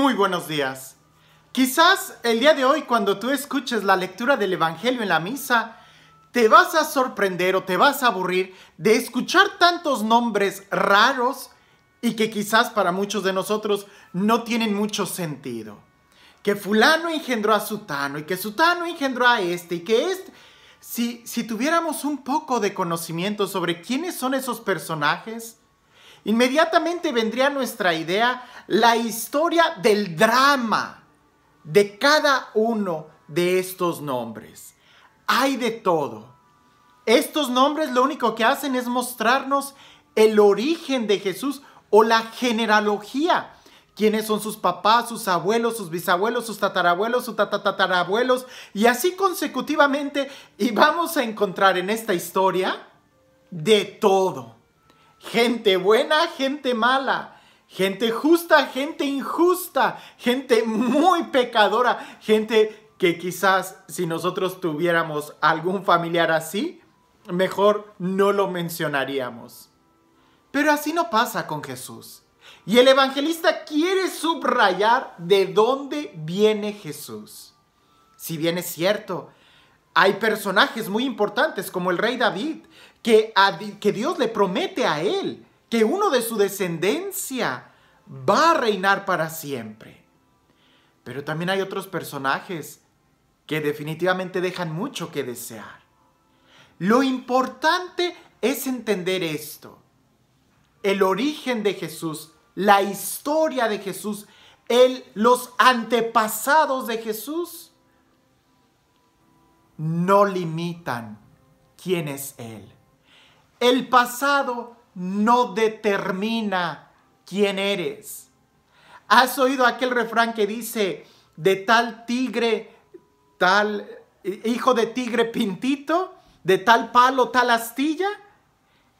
muy buenos días. Quizás el día de hoy cuando tú escuches la lectura del Evangelio en la misa, te vas a sorprender o te vas a aburrir de escuchar tantos nombres raros y que quizás para muchos de nosotros no tienen mucho sentido. Que fulano engendró a sutano y que sutano engendró a este y que este... Si, si tuviéramos un poco de conocimiento sobre quiénes son esos personajes, inmediatamente vendría nuestra idea la historia del drama de cada uno de estos nombres. Hay de todo. Estos nombres lo único que hacen es mostrarnos el origen de Jesús o la genealogía. Quiénes son sus papás, sus abuelos, sus bisabuelos, sus tatarabuelos, sus tatarabuelos. Y así consecutivamente. Y vamos a encontrar en esta historia de todo gente buena, gente mala, gente justa, gente injusta, gente muy pecadora, gente que quizás si nosotros tuviéramos algún familiar así, mejor no lo mencionaríamos. Pero así no pasa con Jesús. Y el evangelista quiere subrayar de dónde viene Jesús. Si bien es cierto, hay personajes muy importantes como el rey David, que, que Dios le promete a él que uno de su descendencia va a reinar para siempre. Pero también hay otros personajes que definitivamente dejan mucho que desear. Lo importante es entender esto. El origen de Jesús, la historia de Jesús, el, los antepasados de Jesús no limitan quién es Él. El pasado no determina quién eres. ¿Has oído aquel refrán que dice, de tal tigre, tal hijo de tigre pintito, de tal palo, tal astilla?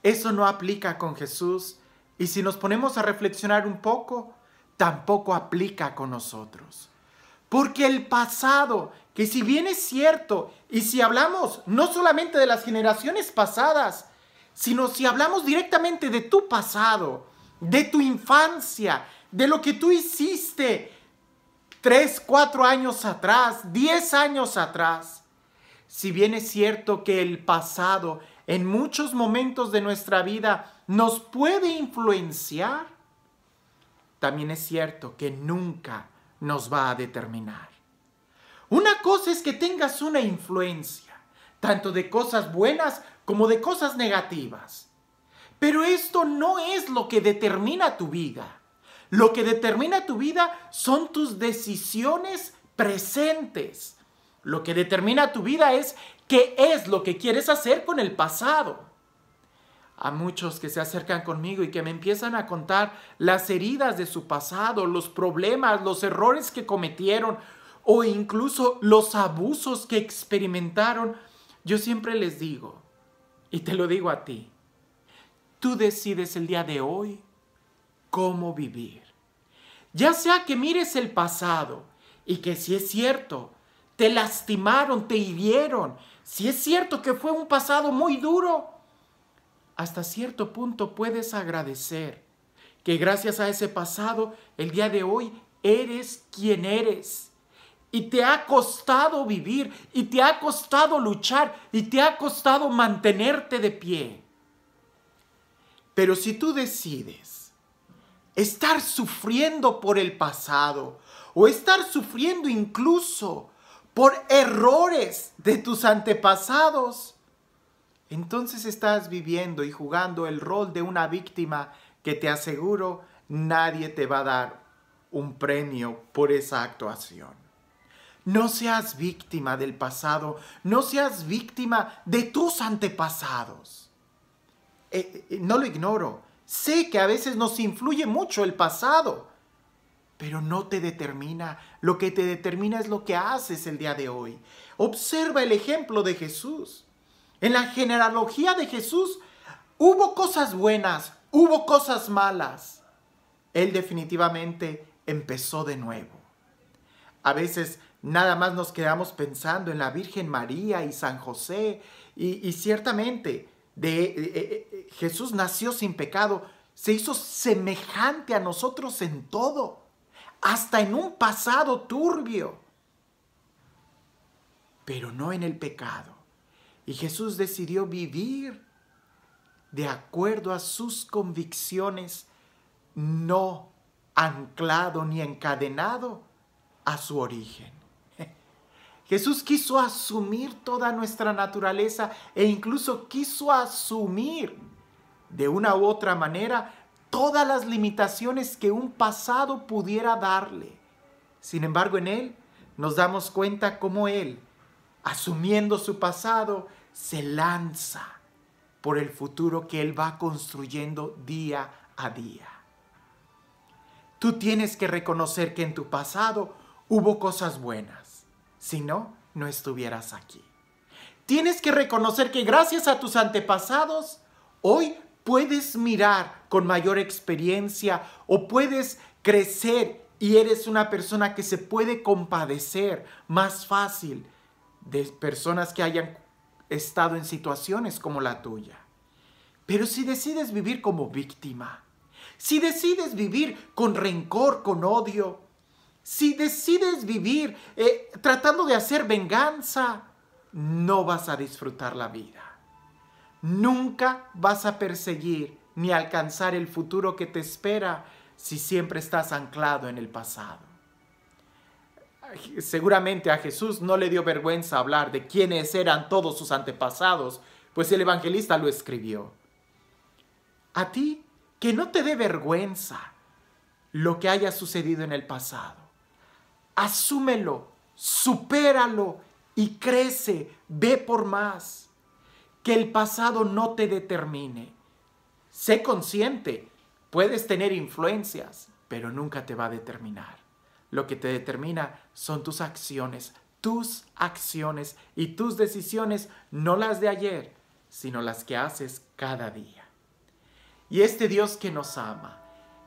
Eso no aplica con Jesús. Y si nos ponemos a reflexionar un poco, tampoco aplica con nosotros. Porque el pasado y si bien es cierto, y si hablamos no solamente de las generaciones pasadas, sino si hablamos directamente de tu pasado, de tu infancia, de lo que tú hiciste tres, cuatro años atrás, diez años atrás. Si bien es cierto que el pasado en muchos momentos de nuestra vida nos puede influenciar, también es cierto que nunca nos va a determinar. Una cosa es que tengas una influencia, tanto de cosas buenas como de cosas negativas. Pero esto no es lo que determina tu vida. Lo que determina tu vida son tus decisiones presentes. Lo que determina tu vida es qué es lo que quieres hacer con el pasado. A muchos que se acercan conmigo y que me empiezan a contar las heridas de su pasado, los problemas, los errores que cometieron, o incluso los abusos que experimentaron, yo siempre les digo, y te lo digo a ti, tú decides el día de hoy cómo vivir. Ya sea que mires el pasado y que si es cierto, te lastimaron, te hirieron, si es cierto que fue un pasado muy duro, hasta cierto punto puedes agradecer que gracias a ese pasado, el día de hoy eres quien eres y te ha costado vivir y te ha costado luchar y te ha costado mantenerte de pie. Pero si tú decides estar sufriendo por el pasado o estar sufriendo incluso por errores de tus antepasados, entonces estás viviendo y jugando el rol de una víctima que te aseguro nadie te va a dar un premio por esa actuación. No seas víctima del pasado, no seas víctima de tus antepasados. Eh, eh, no lo ignoro. Sé que a veces nos influye mucho el pasado, pero no te determina. Lo que te determina es lo que haces el día de hoy. Observa el ejemplo de Jesús. En la genealogía de Jesús hubo cosas buenas, hubo cosas malas. Él definitivamente empezó de nuevo. A veces Nada más nos quedamos pensando en la Virgen María y San José. Y, ciertamente, eh, eh, eh, Jesús nació sin pecado, se hizo semejante a nosotros en todo, hasta en un pasado turbio, pero no en el pecado. Y Jesús decidió vivir de acuerdo a sus convicciones, no anclado ni encadenado a su origen. Jesús quiso asumir toda nuestra naturaleza e incluso quiso asumir de una u otra manera todas las limitaciones que un pasado pudiera darle. Sin embargo, en Él nos damos cuenta cómo Él, asumiendo su pasado, se lanza por el futuro que Él va construyendo día a día. Tú tienes que reconocer que en tu pasado hubo cosas buenas si no, no estuvieras aquí. Tienes que reconocer que gracias a tus antepasados, hoy puedes mirar con mayor experiencia o puedes crecer y eres una persona que se puede compadecer más fácil de personas que hayan estado en situaciones como la tuya. Pero si decides vivir como víctima, si decides vivir con rencor, con odio, si decides vivir eh, tratando de hacer venganza, no vas a disfrutar la vida. Nunca vas a perseguir ni alcanzar el futuro que te espera si siempre estás anclado en el pasado. Seguramente a Jesús no le dio vergüenza hablar de quiénes eran todos sus antepasados, pues el evangelista lo escribió. A ti, que no te dé vergüenza lo que haya sucedido en el pasado asúmelo, supéralo y crece, ve por más. Que el pasado no te determine. Sé consciente, puedes tener influencias, pero nunca te va a determinar. Lo que te determina son tus acciones, tus acciones y tus decisiones, no las de ayer, sino las que haces cada día. Y este Dios que nos ama,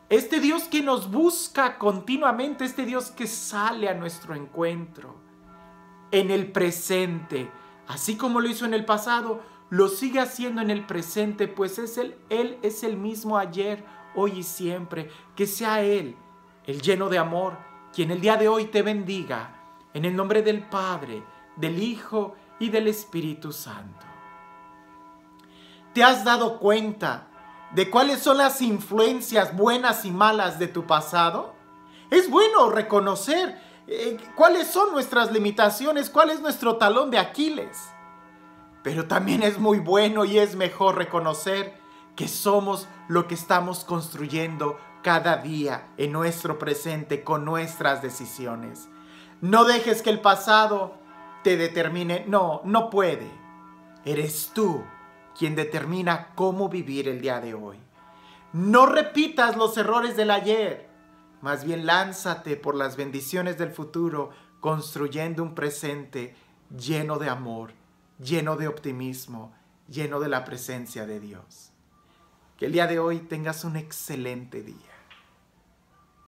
este Dios que nos busca continuamente, este Dios que sale a nuestro encuentro en el presente, así como lo hizo en el pasado, lo sigue haciendo en el presente, pues es el, él es el mismo ayer, hoy y siempre. Que sea Él, el lleno de amor, quien el día de hoy te bendiga, en el nombre del Padre, del Hijo y del Espíritu Santo. ¿Te has dado cuenta de cuáles son las influencias buenas y malas de tu pasado, es bueno reconocer eh, cuáles son nuestras limitaciones, cuál es nuestro talón de Aquiles. Pero también es muy bueno y es mejor reconocer que somos lo que estamos construyendo cada día en nuestro presente con nuestras decisiones. No dejes que el pasado te determine. No, no puede. Eres tú quien determina cómo vivir el día de hoy. No repitas los errores del ayer, más bien lánzate por las bendiciones del futuro, construyendo un presente lleno de amor, lleno de optimismo, lleno de la presencia de Dios. Que el día de hoy tengas un excelente día.